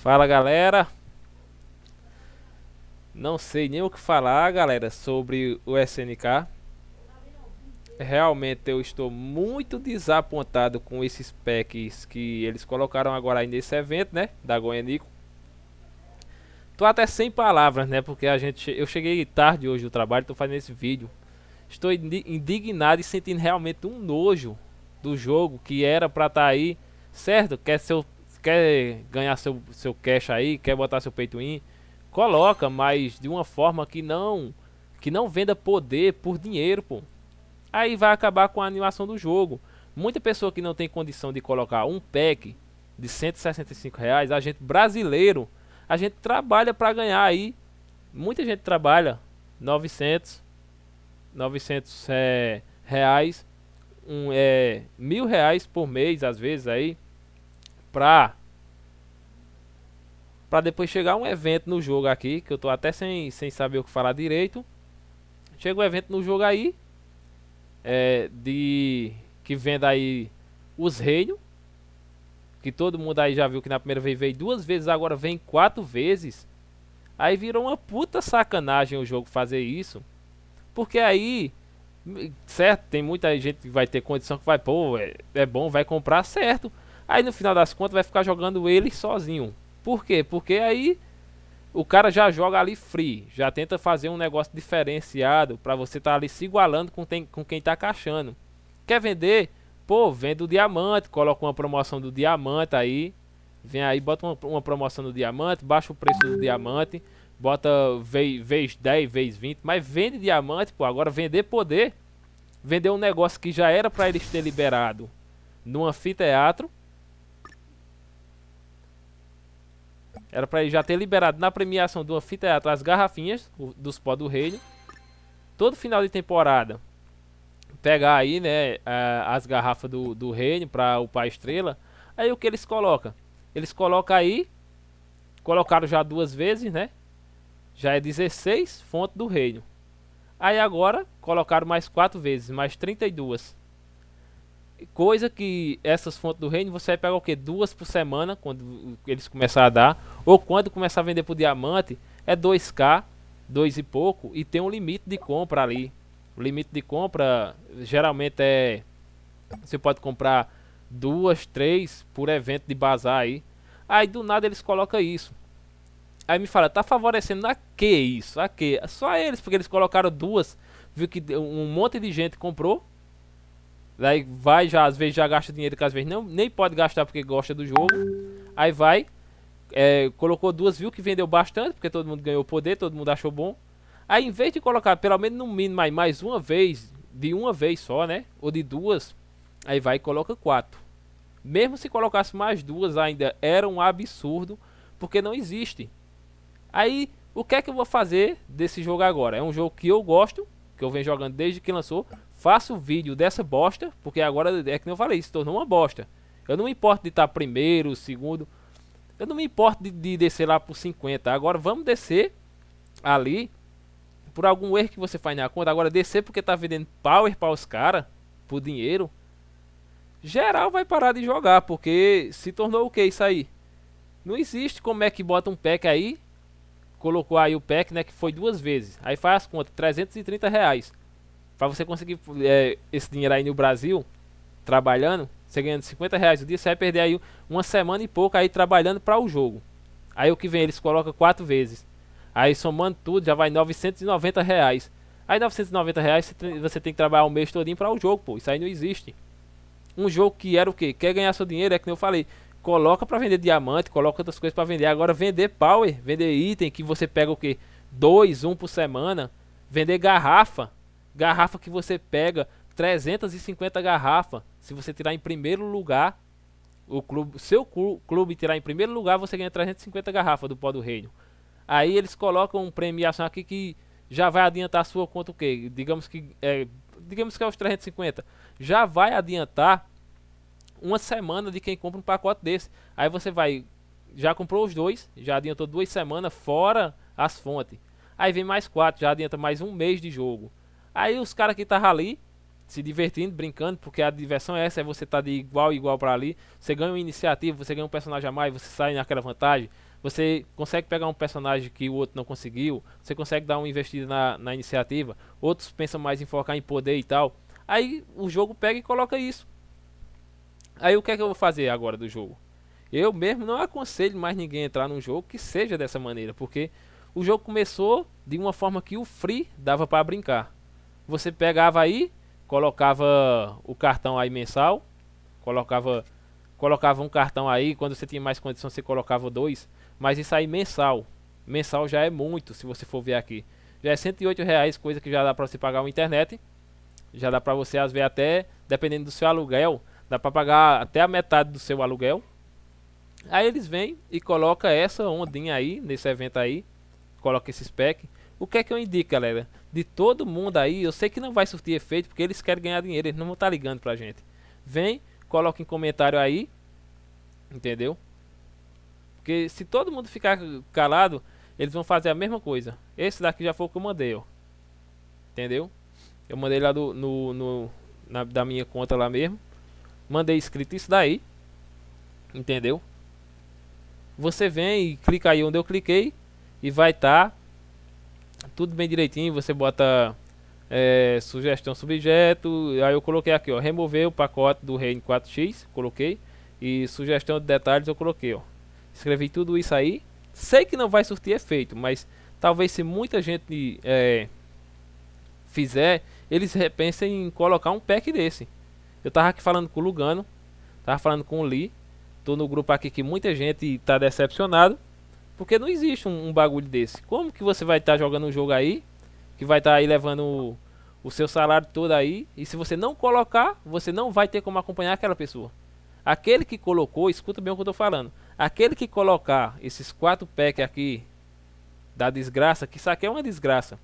Fala galera, não sei nem o que falar galera sobre o SNK. Realmente eu estou muito desapontado com esses packs que eles colocaram agora aí nesse evento, né, da Goianico. Tô até sem palavras, né, porque a gente eu cheguei tarde hoje do trabalho, tô fazendo esse vídeo. Estou indignado e sentindo realmente um nojo do jogo que era para estar tá aí, certo? Quer ser o quer ganhar seu, seu cash aí, quer botar seu peito in, coloca, mas de uma forma que não que não venda poder por dinheiro, pô. Aí vai acabar com a animação do jogo. Muita pessoa que não tem condição de colocar um pack de 165 reais, a gente brasileiro, a gente trabalha para ganhar aí. Muita gente trabalha 900, 900 é, reais, um, é, mil reais por mês às vezes aí pra para depois chegar um evento no jogo aqui, que eu tô até sem, sem saber o que falar direito. Chega um evento no jogo aí, é, de que venda aí os reinos, que todo mundo aí já viu que na primeira vez veio duas vezes, agora vem quatro vezes. Aí virou uma puta sacanagem o jogo fazer isso, porque aí, hum, certo, tem muita gente que vai ter condição que vai, pô, é, é bom, vai comprar, certo. Aí no final das contas vai ficar jogando ele sozinho. Por quê? Porque aí o cara já joga ali free, já tenta fazer um negócio diferenciado para você estar tá ali se igualando com, tem, com quem tá caixando. Quer vender? Pô, vende o diamante, coloca uma promoção do diamante aí. Vem aí, bota uma, uma promoção do diamante, baixa o preço do diamante, bota vez, vez 10, vez 20, mas vende diamante, pô. Agora vender poder, vender um negócio que já era para eles ter liberado no anfiteatro Era pra ele já ter liberado na premiação de uma fita atrás as garrafinhas o, dos pó do reino. Né? Todo final de temporada. Pegar aí, né, as garrafas do, do reino né, pra upar a estrela. Aí o que eles colocam? Eles colocam aí. Colocaram já duas vezes, né? Já é 16 fonte do reino. Aí agora colocaram mais 4 vezes, mais 32. Coisa que essas fontes do reino você pega o que? Duas por semana, quando eles começar a dar, ou quando começar a vender por diamante, é 2k, dois e pouco, e tem um limite de compra ali. O limite de compra geralmente é. Você pode comprar duas, três por evento de bazar aí. Aí do nada eles colocam isso. Aí me fala, tá favorecendo a que isso? A que? Só eles, porque eles colocaram duas, viu que um monte de gente comprou Daí vai já, às vezes já gasta dinheiro que às vezes não, nem pode gastar porque gosta do jogo. Aí vai, é, colocou duas, viu que vendeu bastante, porque todo mundo ganhou poder, todo mundo achou bom. Aí em vez de colocar pelo menos no mínimo aí mais uma vez, de uma vez só, né? Ou de duas, aí vai e coloca quatro. Mesmo se colocasse mais duas ainda era um absurdo, porque não existe. Aí, o que é que eu vou fazer desse jogo agora? É um jogo que eu gosto, que eu venho jogando desde que lançou, Faço vídeo dessa bosta, porque agora é que não falei, se tornou uma bosta. Eu não me importo de estar tá primeiro, segundo. Eu não me importo de, de descer lá por 50. Agora vamos descer ali por algum erro que você faz na conta. Agora descer porque tá vendendo power para os caras por dinheiro. Geral vai parar de jogar porque se tornou o que isso aí? Não existe como é que bota um pack aí. Colocou aí o pack, né? Que foi duas vezes. Aí faz as contas, 330 reais. Para você conseguir é, esse dinheiro aí no Brasil, trabalhando, você ganhando 50 reais o dia, você vai perder aí uma semana e pouco aí trabalhando para o jogo. Aí o que vem, eles colocam quatro vezes. Aí somando tudo, já vai 990 reais. Aí 990 reais você tem que trabalhar um mês todinho para o jogo, pô. Isso aí não existe. Um jogo que era o que Quer ganhar seu dinheiro, é que eu falei. Coloca para vender diamante, coloca outras coisas para vender. Agora vender power, vender item que você pega o que Dois, um por semana. Vender garrafa. Garrafa que você pega, 350 garrafas. Se você tirar em primeiro lugar, o clube, seu clube tirar em primeiro lugar, você ganha 350 garrafas do pó do reino. Aí eles colocam um premiação aqui que já vai adiantar a sua conta o quê? Digamos que é, digamos que é os 350. Já vai adiantar uma semana de quem compra um pacote desse. Aí você vai já comprou os dois, já adiantou duas semanas fora as fontes. Aí vem mais quatro, já adianta mais um mês de jogo. Aí os caras que estavam ali, se divertindo, brincando, porque a diversão é essa, é você estar tá de igual igual para ali. Você ganha uma iniciativa, você ganha um personagem a mais, você sai naquela vantagem. Você consegue pegar um personagem que o outro não conseguiu. Você consegue dar uma investida na, na iniciativa. Outros pensam mais em focar em poder e tal. Aí o jogo pega e coloca isso. Aí o que é que eu vou fazer agora do jogo? Eu mesmo não aconselho mais ninguém a entrar num jogo que seja dessa maneira, porque o jogo começou de uma forma que o free dava para brincar. Você pegava aí, colocava o cartão aí mensal, colocava colocava um cartão aí, quando você tinha mais condição você colocava dois, mas isso aí mensal. Mensal já é muito, se você for ver aqui. Já é 108 reais, coisa que já dá para você pagar uma internet. Já dá para você às vezes até, dependendo do seu aluguel, dá para pagar até a metade do seu aluguel. Aí eles vêm e coloca essa ondinha aí nesse evento aí, coloca esse spec. O que é que eu indico, galera? de todo mundo aí, eu sei que não vai surtir efeito porque eles querem ganhar dinheiro, eles não vão estar tá ligando pra gente. Vem, coloca em comentário aí, entendeu? Porque se todo mundo ficar calado, eles vão fazer a mesma coisa. Esse daqui já foi o que eu mandei, ó. Entendeu? Eu mandei lá do, no, no na, da minha conta lá mesmo. Mandei escrito isso daí. Entendeu? Você vem e clica aí onde eu cliquei e vai estar tá tudo bem direitinho, você bota é, sugestão subjeto, aí eu coloquei aqui, ó, remover o pacote do Reign 4x, coloquei, e sugestão de detalhes eu coloquei, ó. Escrevi tudo isso aí, sei que não vai surtir efeito, mas talvez se muita gente é, fizer, eles repensem em colocar um pack desse. Eu tava aqui falando com o Lugano, tava falando com o Lee, tô no grupo aqui que muita gente tá decepcionado, porque não existe um, um bagulho desse. Como que você vai estar tá jogando um jogo aí, que vai estar tá aí levando o, o, seu salário todo aí, e se você não colocar, você não vai ter como acompanhar aquela pessoa. Aquele que colocou, escuta bem o que eu tô falando. Aquele que colocar esses quatro packs aqui da desgraça, que isso aqui é uma desgraça.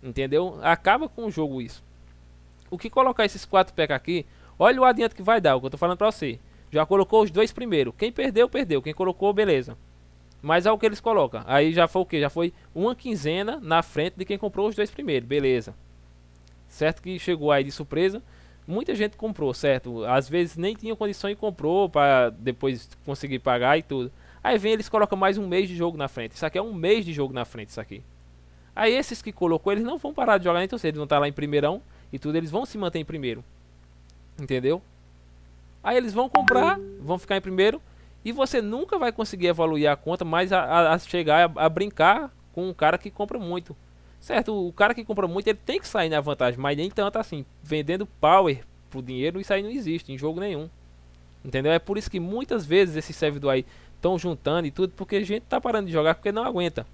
Entendeu? Acaba com o jogo isso. O que colocar esses quatro packs aqui, olha o adianto que vai dar, o que eu tô falando pra você. Já colocou os dois primeiro. Quem perdeu, perdeu. Quem colocou, beleza. Mas é o que eles colocam. Aí já foi o que? Já foi uma quinzena na frente de quem comprou os dois primeiros, beleza. Certo que chegou aí de surpresa. Muita gente comprou, certo? Às vezes nem tinha condição e comprou para depois conseguir pagar e tudo. Aí vem eles colocam mais um mês de jogo na frente. Isso aqui é um mês de jogo na frente, isso aqui. Aí esses que colocou, eles não vão parar de jogar, então se eles vão estar tá lá em primeirão e tudo, eles vão se manter em primeiro. Entendeu? Aí eles vão comprar, vão ficar em primeiro, e você nunca vai conseguir evoluir a conta, mas a, a chegar a, a, brincar com um cara que compra muito. Certo, o cara que compra muito ele tem que sair na vantagem, mas nem tanto assim. Vendendo power pro dinheiro, isso aí não existe em jogo nenhum. Entendeu? É por isso que muitas vezes esse servidor aí estão juntando e tudo, porque a gente tá parando de jogar porque não aguenta.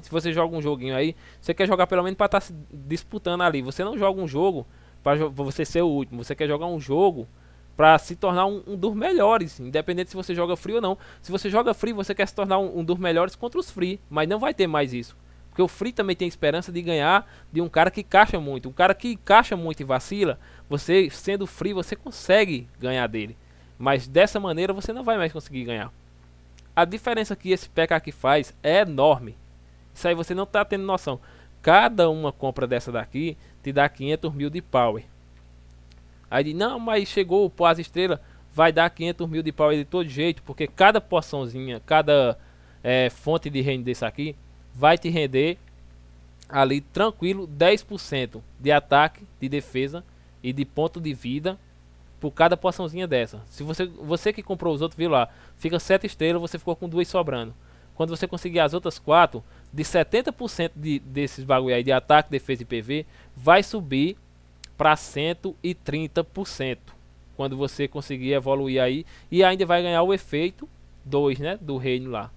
Se você joga um joguinho aí, você quer jogar pelo menos para estar tá disputando ali. Você não joga um jogo para jo você ser o último, você quer jogar um jogo para se tornar um, um, dos melhores, independente se você joga free ou não. Se você joga free, você quer se tornar um, um, dos melhores contra os free, mas não vai ter mais isso. Porque o free também tem esperança de ganhar de um cara que caixa muito. Um cara que caixa muito e vacila, você sendo free, você consegue ganhar dele. Mas dessa maneira você não vai mais conseguir ganhar. A diferença que esse PK aqui faz é enorme. Isso aí você não tá tendo noção. Cada uma compra dessa daqui te dá 500 mil de power. Aí ele, não, mas chegou o Paz Estrela, vai dar 500 mil de pau de todo jeito, porque cada porçãozinha, cada é, fonte de renda desse aqui, vai te render ali tranquilo 10% de ataque, de defesa e de ponto de vida por cada porçãozinha dessa. Se você, você que comprou os outros, viu lá, fica 7 estrelas, você ficou com duas sobrando. Quando você conseguir as outras 4, de 70% de, desses bagulho aí de ataque, defesa e PV, vai subir para 130% quando você conseguir evoluir aí e ainda vai ganhar o efeito 2, né, do reino lá.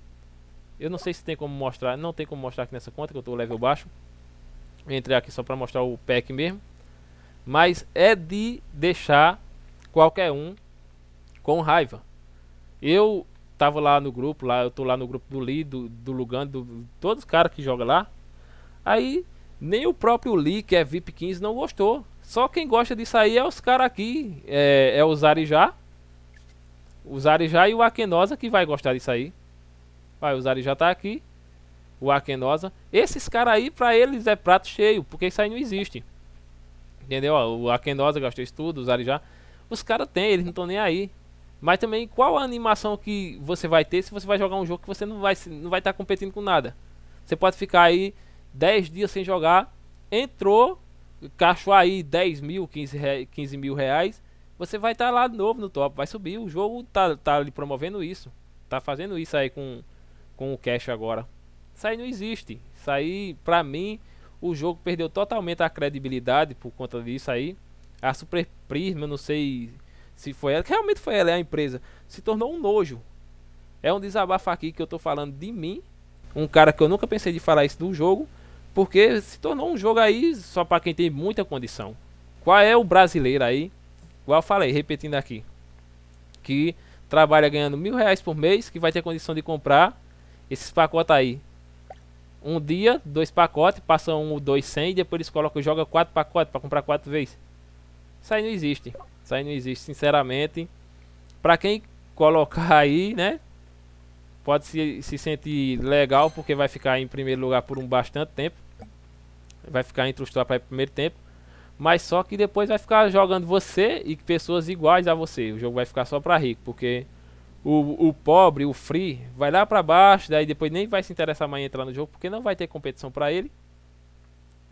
Eu não sei se tem como mostrar, não tem como mostrar aqui nessa conta que eu tô level baixo. Entrei aqui só para mostrar o pack mesmo. Mas é de deixar qualquer um com raiva. Eu tava lá no grupo, lá eu tô lá no grupo do Lee, do, do Lugano, do, todos os caras que joga lá. Aí nem o próprio Lee, que é VIP 15, não gostou. Só quem gosta disso aí é os caras aqui. É, é o Zarijá. O Zarijá e o Akenosa que vai gostar disso aí. Vai, o Zarijá tá aqui. O Akenosa. Esses caras aí, pra eles é prato cheio. Porque isso aí não existe. Entendeu? O Akenosa gastou isso tudo. O Zarijá. Os caras têm, eles não estão nem aí. Mas também, qual a animação que você vai ter se você vai jogar um jogo que você não vai não vai estar tá competindo com nada? Você pode ficar aí 10 dias sem jogar, entrou, cachou aí 10 mil, 15, re, 15 mil reais, você vai estar tá lá de novo no top, vai subir. O jogo tá, tá lhe promovendo isso, tá fazendo isso aí com, com o cash agora. Isso aí não existe. Isso aí, pra mim, o jogo perdeu totalmente a credibilidade por conta disso aí. A Super Prisma, eu não sei se foi ela, que realmente foi ela, é a empresa, se tornou um nojo. É um desabafo aqui que eu tô falando de mim, um cara que eu nunca pensei de falar isso do jogo, porque se tornou um jogo aí só para quem tem muita condição. Qual é o brasileiro aí? Igual eu falei, repetindo aqui. Que trabalha ganhando mil reais por mês, que vai ter condição de comprar esses pacotes aí. Um dia, dois pacotes, passam um, dois, cem, depois eles colocam, jogam quatro pacotes para comprar quatro vezes. Isso aí não existe. Isso aí não existe, sinceramente. Para quem colocar aí, né? Pode se, se sentir legal porque vai ficar em primeiro lugar por um bastante tempo vai ficar entre os o primeiro tempo. Mas só que depois vai ficar jogando você e pessoas iguais a você. O jogo vai ficar só para rico, porque o, o, pobre, o free, vai lá para baixo, daí depois nem vai se interessar mais em entrar no jogo, porque não vai ter competição para ele.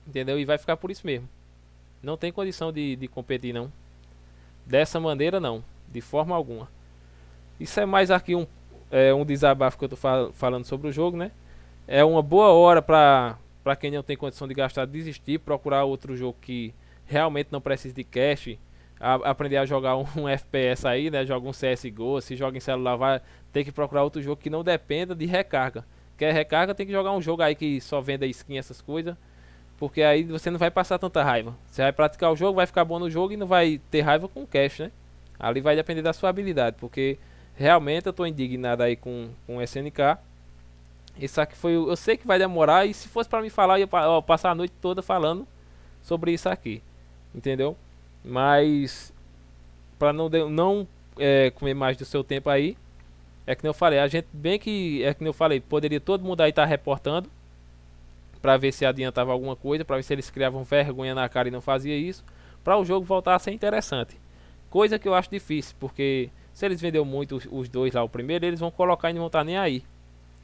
Entendeu? E vai ficar por isso mesmo. Não tem condição de, de competir, não. Dessa maneira, não. De forma alguma. Isso é mais aqui um, é, um desabafo que eu tô fal falando sobre o jogo, né? É uma boa hora para para quem não tem condição de gastar, desistir, procurar outro jogo que realmente não precise de cash. A, aprender a jogar um, um, FPS aí, né? Joga um CSGO, se joga em celular, vai ter que procurar outro jogo que não dependa de recarga. Quer recarga, tem que jogar um jogo aí que só venda skin, essas coisas. Porque aí você não vai passar tanta raiva. Você vai praticar o jogo, vai ficar bom no jogo e não vai ter raiva com cash, né? Ali vai depender da sua habilidade, porque realmente eu estou indignado aí com, com o SNK. Isso aqui foi, eu sei que vai demorar e se fosse para me falar, eu ia ó, passar a noite toda falando sobre isso aqui, entendeu? Mas para não não é, comer mais do seu tempo aí, é que eu falei, a gente bem que é que eu falei, poderia todo mundo aí estar tá reportando para ver se adiantava alguma coisa, para ver se eles criavam vergonha na cara e não fazia isso, para o jogo voltar a ser interessante. Coisa que eu acho difícil, porque se eles venderam muito os, os dois lá, o primeiro, eles vão colocar e não vão estar tá nem aí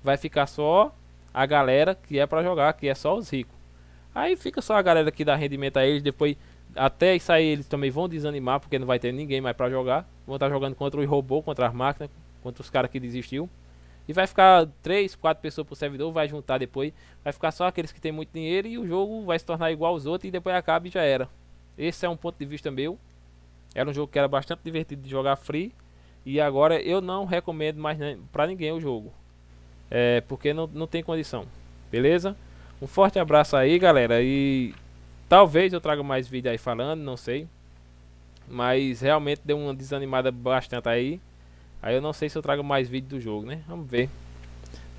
vai ficar só a galera que é para jogar, que é só os ricos. Aí fica só a galera que dá rendimento a eles, depois até isso aí eles também vão desanimar porque não vai ter ninguém mais para jogar. Vão estar tá jogando contra os robôs, contra as máquinas, contra os caras que desistiu. E vai ficar 3, 4 pessoas por servidor, vai juntar depois, vai ficar só aqueles que tem muito dinheiro e o jogo vai se tornar igual aos outros e depois acaba e já era. Esse é um ponto de vista meu. Era um jogo que era bastante divertido de jogar free e agora eu não recomendo mais para ninguém o jogo é, porque não, não tem condição. Beleza? Um forte abraço aí, galera. E talvez eu traga mais vídeo aí falando, não sei. Mas realmente deu uma desanimada bastante aí. Aí eu não sei se eu trago mais vídeo do jogo, né? Vamos ver.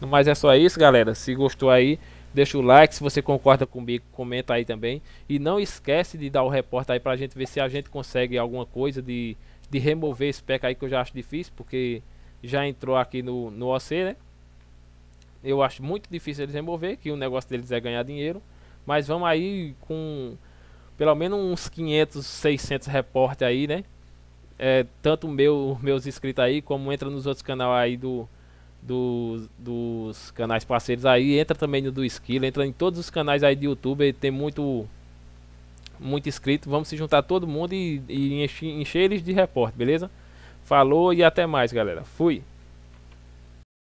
Mas é só isso, galera. Se gostou aí, deixa o like. Se você concorda comigo, comenta aí também. E não esquece de dar o repórter aí pra gente ver se a gente consegue alguma coisa de, de remover esse pack aí que eu já acho difícil, porque já entrou aqui no, no OC, né? Eu acho muito difícil eles remover, que o negócio deles é ganhar dinheiro. Mas vamos aí com pelo menos uns 500, 600 reportes aí, né? É, tanto meu, meus inscritos aí, como entra nos outros canais aí do, do, dos canais parceiros aí. Entra também no do Esquilo, entra em todos os canais aí do YouTube. Tem muito muito inscrito. Vamos se juntar todo mundo e, e encher, encher eles de reporte, beleza? Falou e até mais, galera. Fui!